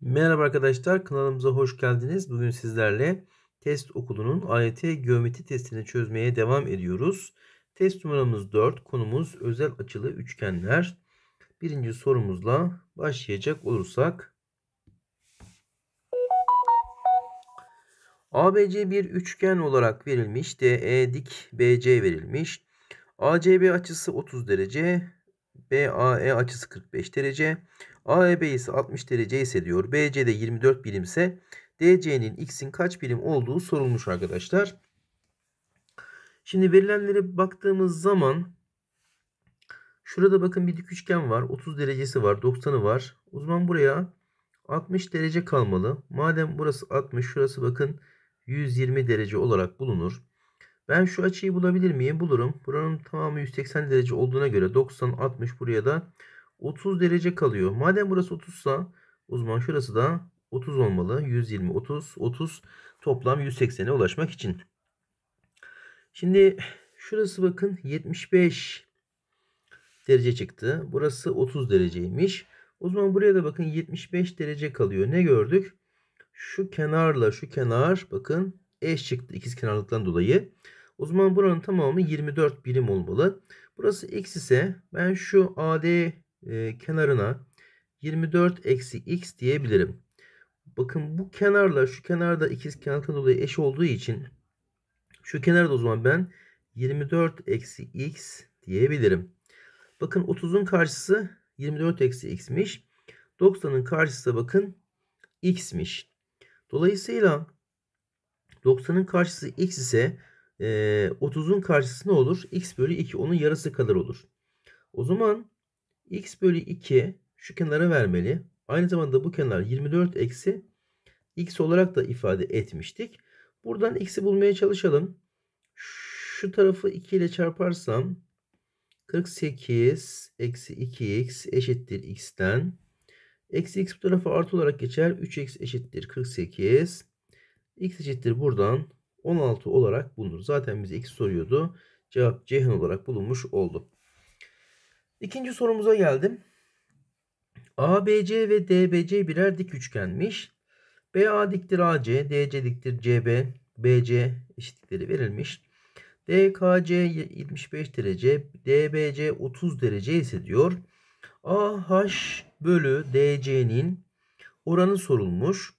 Merhaba arkadaşlar kanalımıza hoş geldiniz. Bugün sizlerle test okulunun AYT geometri testini çözmeye devam ediyoruz. Test numaramız 4. Konumuz özel açılı üçgenler. Birinci sorumuzla başlayacak olursak. ABC bir üçgen olarak verilmiş. DE dik BC verilmiş. ACB açısı 30 derece. BAE açısı 45 derece. AEB ise 60 derece ise diyor. BC'de 24 birimse DC'nin x'in kaç birim olduğu sorulmuş arkadaşlar. Şimdi verilenlere baktığımız zaman şurada bakın bir dik üçgen var. 30 derecesi var. 90'ı var. O zaman buraya 60 derece kalmalı. Madem burası 60 şurası bakın 120 derece olarak bulunur. Ben şu açıyı bulabilir miyim? Bulurum. Buranın tamamı 180 derece olduğuna göre 90, 60 buraya da 30 derece kalıyor. Madem burası 30 sa o zaman şurası da 30 olmalı. 120, 30, 30 toplam 180'e ulaşmak için. Şimdi şurası bakın 75 derece çıktı. Burası 30 dereceymiş. O zaman buraya da bakın 75 derece kalıyor. Ne gördük? Şu kenarla şu kenar bakın eş çıktı ikiz kenarlıktan dolayı. O zaman buranın tamamı 24 birim olmalı. Burası x ise ben şu AD e, kenarına 24 eksi x diyebilirim. Bakın bu kenarla şu kenarda ikiz kenardan dolayı eş olduğu için şu kenarda o zaman ben 24 eksi x diyebilirim. Bakın 30'un karşısı 24 eksi x'miş. 90'ın karşısı da bakın x'miş. Dolayısıyla 90'ın karşısı x ise e, 30'un karşısı ne olur? X bölü 2 onun yarısı kadar olur. O zaman x bölü 2 şu kenara vermeli. Aynı zamanda bu kenar 24 eksi x olarak da ifade etmiştik. Buradan x'i bulmaya çalışalım. Şu tarafı 2 ile çarparsam 48 eksi 2x eşittir x'ten. Eksi x bu tarafa artı olarak geçer. 3x eşittir 48. x eşittir buradan 16 olarak bulunur. Zaten bize x soruyordu. Cevap Ceyhan olarak bulunmuş oldu. İkinci sorumuza geldim. ABC ve DBC birer dik üçgenmiş. BA diktir AC, DC diktir CB, BC eşitlikleri verilmiş. DKC 75 derece, DBC 30 derece ise diyor. AH bölü DC'nin oranı sorulmuş.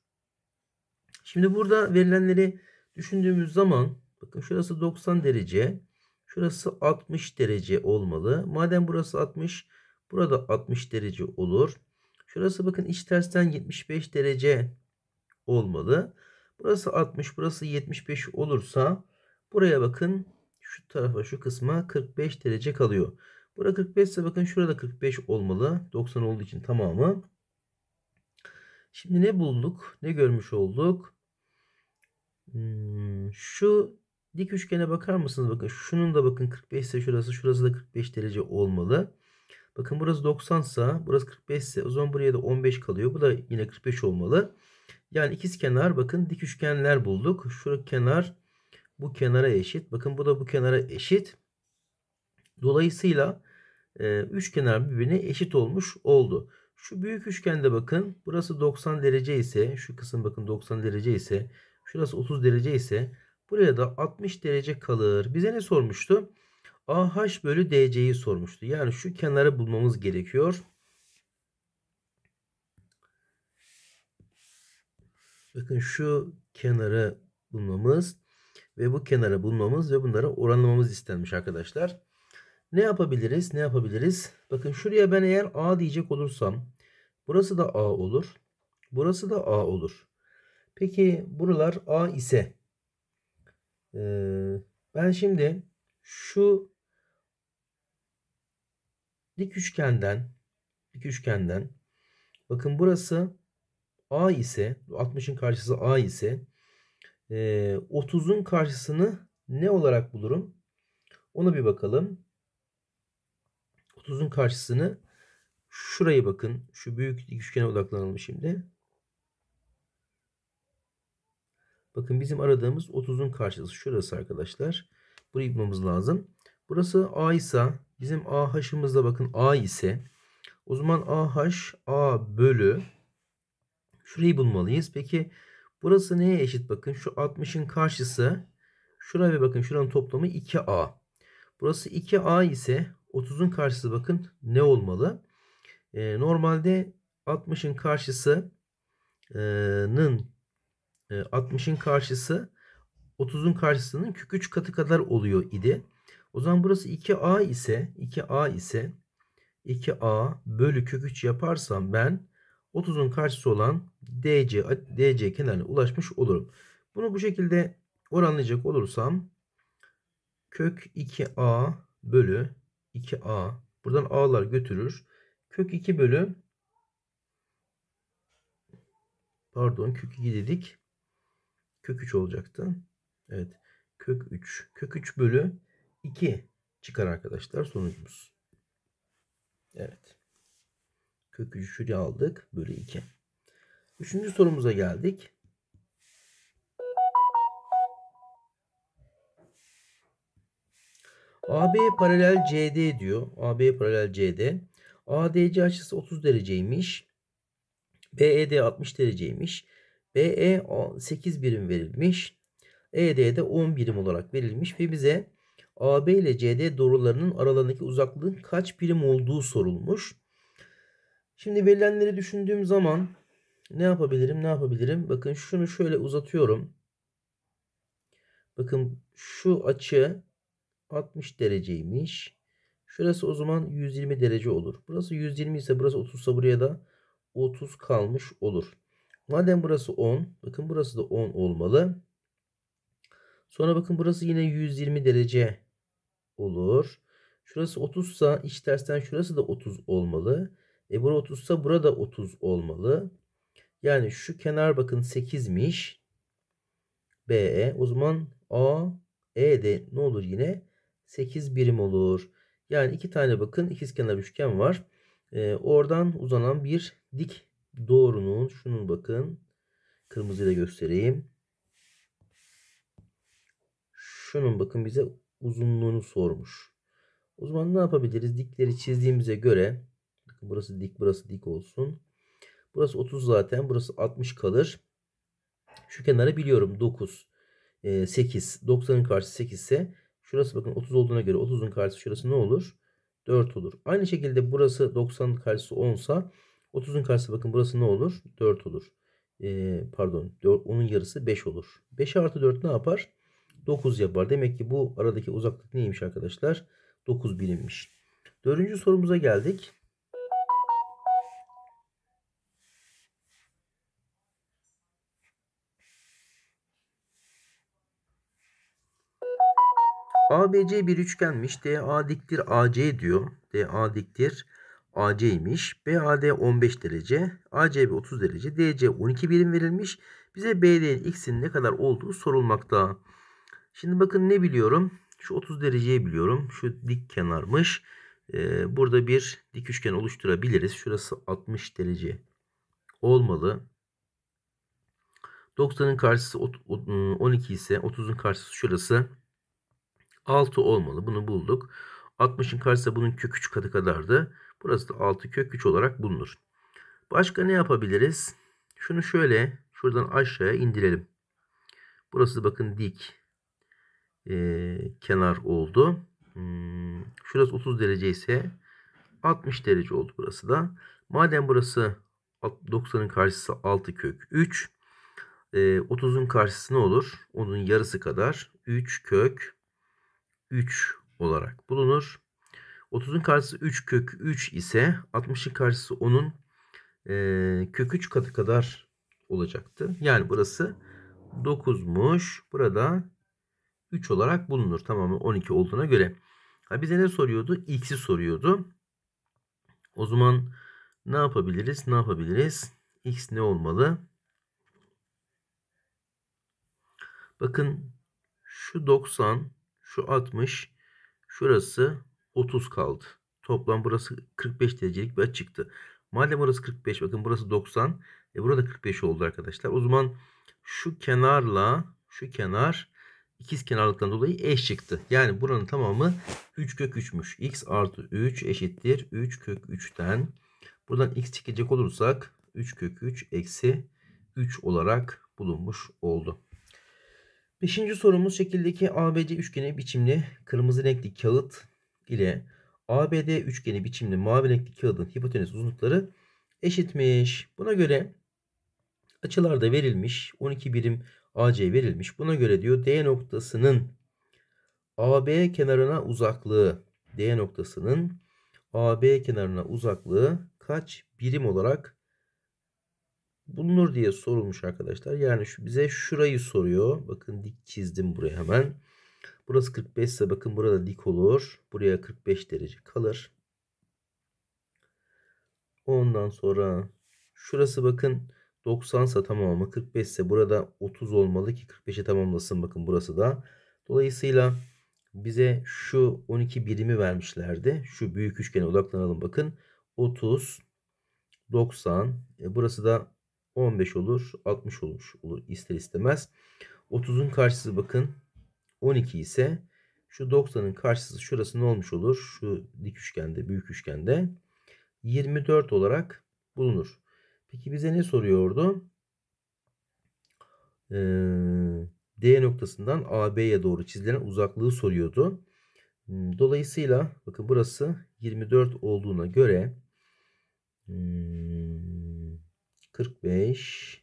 Şimdi burada verilenleri düşündüğümüz zaman bakın şurası 90 derece. Şurası 60 derece olmalı. Madem burası 60 burada 60 derece olur. Şurası bakın iç tersten 75 derece olmalı. Burası 60 burası 75 olursa buraya bakın şu tarafa şu kısma 45 derece kalıyor. Burada 45 ise bakın şurada 45 olmalı. 90 olduğu için tamamı. Şimdi ne bulduk? Ne görmüş olduk? Hmm, şu dik üçgene bakar mısınız? Bakın şunun da bakın 45 ise şurası şurası da 45 derece olmalı. Bakın burası 90 ise burası 45 ise o zaman buraya da 15 kalıyor. Bu da yine 45 olmalı. Yani ikiz kenar bakın dik üçgenler bulduk. Şu kenar bu kenara eşit. Bakın bu da bu kenara eşit. Dolayısıyla e, üç kenar birbirine eşit olmuş oldu. Şu büyük üçgende bakın burası 90 derece ise şu kısım bakın 90 derece ise Şurası 30 derece ise buraya da 60 derece kalır. Bize ne sormuştu? AH bölü DC'yi sormuştu. Yani şu kenarı bulmamız gerekiyor. Bakın şu kenarı bulmamız ve bu kenarı bulmamız ve bunları oranlamamız istenmiş arkadaşlar. Ne yapabiliriz? Ne yapabiliriz? Bakın şuraya ben eğer A diyecek olursam burası da A olur. Burası da A olur. Peki buralar A ise e, ben şimdi şu dik üçgenden dik üçgenden bakın burası A ise 60'ın karşısı A ise e, 30'un karşısını ne olarak bulurum? Ona bir bakalım. 30'un karşısını şuraya bakın. Şu büyük dik üçgene odaklanalım şimdi. Bakın bizim aradığımız 30'un karşısı şurası arkadaşlar. Burayı bulmamız lazım. Burası A ise bizim AH'ımızda bakın A ise o zaman AH A bölü şurayı bulmalıyız. Peki burası neye eşit bakın şu 60'ın karşısı şuraya ve bakın şuranın toplamı 2A. Burası 2A ise 30'un karşısı bakın ne olmalı? Ee, normalde 60'ın karşısının 60'ın e, karşısı 30'un karşısının kök 3 katı kadar oluyor idi. O zaman burası 2a ise 2a ise 2a bölü kök 3 yaparsam ben 30'un karşısı olan DC, DC kenarına ulaşmış olurum. Bunu bu şekilde oranlayacak olursam kök 2a bölü 2a buradan a'lar götürür. Kök 2 bölü pardon kök 2 dedik kök 3 olacaktı. Evet kök 3. Kök 3 bölü 2 çıkar arkadaşlar sonucumuz. Evet. Kök 3'ü şuraya aldık. Bölü 2. Üçüncü sorumuza geldik. AB paralel CD diyor. AB paralel CD. ADC açısı 30 dereceymiş. BED 60 dereceymiş. BE 8 birim verilmiş. ED de 10 birim olarak verilmiş ve bize AB ile CD doğrularının aralarındaki uzaklığın kaç birim olduğu sorulmuş. Şimdi verilenleri düşündüğüm zaman ne yapabilirim? Ne yapabilirim? Bakın şunu şöyle uzatıyorum. Bakın şu açı 60 dereceymiş. Şurası o zaman 120 derece olur. Burası 120 ise burası 30 ise buraya da 30 kalmış olur. Madem burası 10. Bakın burası da 10 olmalı. Sonra bakın burası yine 120 derece olur. Şurası 30 sa iç tersten şurası da 30 olmalı. E bura 30 sa burada 30 olmalı. Yani şu kenar bakın 8'miş. BE o zaman A E de ne olur yine 8 birim olur. Yani iki tane bakın ikiz kenar üçgen var. E, oradan uzanan bir dik doğrunun şunun bakın kırmızıyla göstereyim. Şunun bakın bize uzunluğunu sormuş. O zaman ne yapabiliriz? Dikleri çizdiğimize göre bakın burası dik burası dik olsun. Burası 30 zaten. Burası 60 kalır. Şu kenarı biliyorum 9. 8. 90'ın karşısı 8 ise şurası bakın 30 olduğuna göre 30'un karşısı şurası ne olur? 4 olur. Aynı şekilde burası 90'ın karşısı 10 sa 30'un karşısı bakın burası ne olur? 4 olur. Ee, pardon 4, onun yarısı 5 olur. 5 artı 4 ne yapar? 9 yapar. Demek ki bu aradaki uzaklık neymiş arkadaşlar? 9 birimmiş. Dördüncü sorumuza geldik. ABC bir üçgenmiş. DA diktir AC diyor. DA diktir AC'ymiş. BAD 15 derece, ACB 30 derece, DC 12 birim verilmiş. Bize BD'nin x'in ne kadar olduğu sorulmakta. Şimdi bakın ne biliyorum? Şu 30 dereceyi biliyorum. Şu dik kenarmış. Ee, burada bir dik üçgen oluşturabiliriz. Şurası 60 derece olmalı. 90'ın karşısı 12 ıı, ise 30'un karşısı şurası 6 olmalı. Bunu bulduk. 60'ın karşısı bunun kök 3 katı kadardı. Burası da 6 kök 3 olarak bulunur. Başka ne yapabiliriz? Şunu şöyle şuradan aşağıya indirelim. Burası bakın dik ee, kenar oldu. Hmm, şurası 30 derece ise 60 derece oldu burası da. Madem burası 90'ın karşısı 6 kök 3. E, 30'un karşısı ne olur? Onun yarısı kadar 3 kök 3 olarak bulunur. 30'un karşısı 3 kök 3 ise 60'ın karşısı 10'un e, kök 3 katı kadar olacaktı. Yani burası 9'muş. Burada 3 olarak bulunur. Tamamı 12 olduğuna göre. Ha bize ne soruyordu? X'i soruyordu. O zaman ne yapabiliriz? Ne yapabiliriz? X ne olmalı? Bakın şu 90, şu 60, şurası 30 kaldı. Toplam burası 45 derecelik bir açıktı. Madem burası 45 bakın burası 90. E burada 45 oldu arkadaşlar. O zaman şu kenarla şu kenar ikiz kenarlıktan dolayı eş çıktı. Yani buranın tamamı 3 kök 3'müş. x artı 3 eşittir 3 kök 3'ten. Buradan x çekecek olursak 3 kök 3 eksi 3 olarak bulunmuş oldu. Beşinci sorumuz şekildeki ABC üçgeni biçimli kırmızı renkli kağıt ile ABD üçgeni biçimli mavi renkli kağıdın hipotenüs uzunlukları eşitmiş. Buna göre açılarda verilmiş 12 birim AC verilmiş. Buna göre diyor D noktasının AB kenarına uzaklığı D noktasının AB kenarına uzaklığı kaç birim olarak bulunur diye sorulmuş arkadaşlar. Yani şu bize şurayı soruyor. Bakın dik çizdim buraya hemen. Burası 45 ise bakın burada dik olur. Buraya 45 derece kalır. Ondan sonra şurası bakın 90 ise ama 45 ise burada 30 olmalı ki 45'i tamamlasın bakın burası da. Dolayısıyla bize şu 12 birimi vermişlerdi. Şu büyük üçgene odaklanalım bakın. 30, 90, e burası da 15 olur, 60 olmuş olur ister istemez. 30'un karşısı bakın 12 ise şu 90'ın karşısı şurası ne olmuş olur? Şu dik üçgende, büyük üçgende 24 olarak bulunur. Peki bize ne soruyordu? Ee, D noktasından AB'ye doğru çizilen uzaklığı soruyordu. Hmm, dolayısıyla bakın burası 24 olduğuna göre 45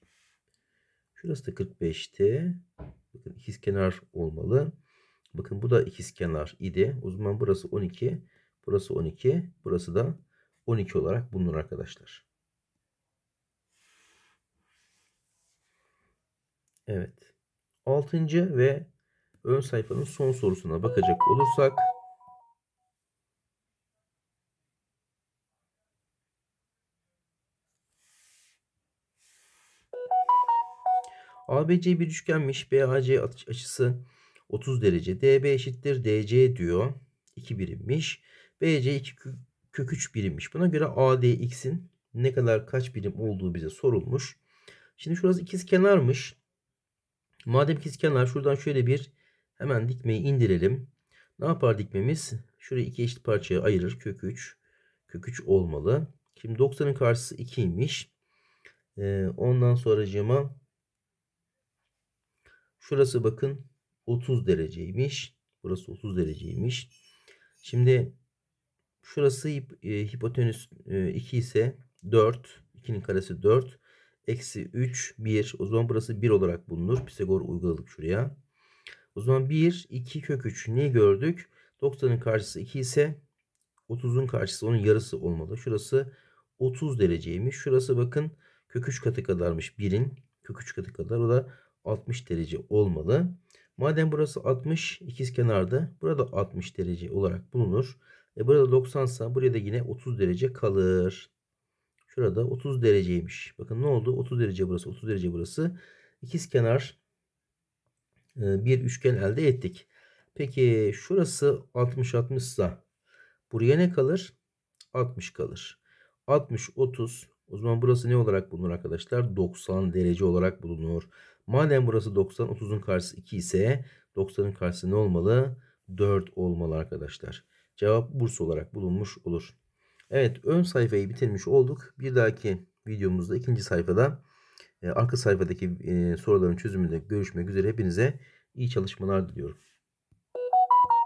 hmm, şurası da 45'ti. Bakın ikizkenar olmalı. Bakın bu da ikizkenar idi. O zaman burası 12, burası 12, burası da 12 olarak bulunur arkadaşlar. Evet. 6. ve ön sayfanın son sorusuna bakacak olursak ABC bir üçgenmiş. BAC açısı 30 derece. DB eşittir DC diyor. 2 birimmiş. BC 2 kök 3 birimmiş. Buna göre ADX'in ne kadar kaç birim olduğu bize sorulmuş. Şimdi şurası ikiz kenarmış. Madem ikiz kenar şuradan şöyle bir hemen dikmeyi indirelim. Ne yapar dikmemiz? Şurayı iki eşit parçaya ayırır. Kök 3. Kök 3 olmalı. Şimdi 90'ın karşısı 2'ymiş. Ee, ondan sonracığıma Şurası bakın 30 dereceymiş. Burası 30 dereceymiş. Şimdi şurası e, hipotenüs 2 e, ise 4. 2'nin karesi 4. Eksi 3, 1. O zaman burası 1 olarak bulunur. Pisagor uyguladık şuraya. O zaman 1, 2 kök 3. Neyi gördük? 90'ın karşısı 2 ise 30'un karşısı onun yarısı olmalı. Şurası 30 dereceymiş. Şurası bakın kök 3 katı kadarmış 1'in. Kök 3 katı kadar. O da 60 derece olmalı. Madem burası 60 ikiz kenarda burada 60 derece olarak bulunur. E burada 90 ise buraya da yine 30 derece kalır. Şurada 30 dereceymiş. Bakın ne oldu? 30 derece burası, 30 derece burası. İkiz kenar e, bir üçgen elde ettik. Peki şurası 60 60 ise buraya ne kalır? 60 kalır. 60 30 o zaman burası ne olarak bulunur arkadaşlar? 90 derece olarak bulunur. Madem burası 90, 30'un karşısı 2 ise 90'ın karşısı ne olmalı? 4 olmalı arkadaşlar. Cevap Bursa olarak bulunmuş olur. Evet ön sayfayı bitirmiş olduk. Bir dahaki videomuzda ikinci sayfada e, arka sayfadaki e, soruların çözümünde görüşmek üzere. Hepinize iyi çalışmalar diliyorum.